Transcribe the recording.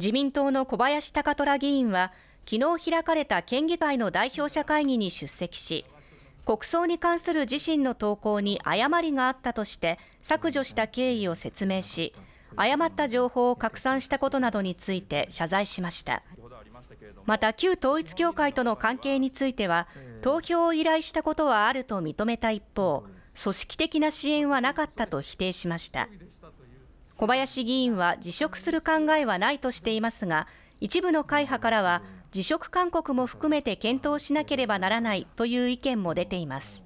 自民党の小林貴虎議員は昨日開かれた県議会の代表者会議に出席し国葬に関する自身の投稿に誤りがあったとして削除した経緯を説明し誤った情報を拡散したことなどについて謝罪しましたまた旧統一教会との関係については投票を依頼したことはあると認めた一方組織的な支援はなかったと否定しました小林議員は辞職する考えはないとしていますが、一部の会派からは辞職勧告も含めて検討しなければならないという意見も出ています。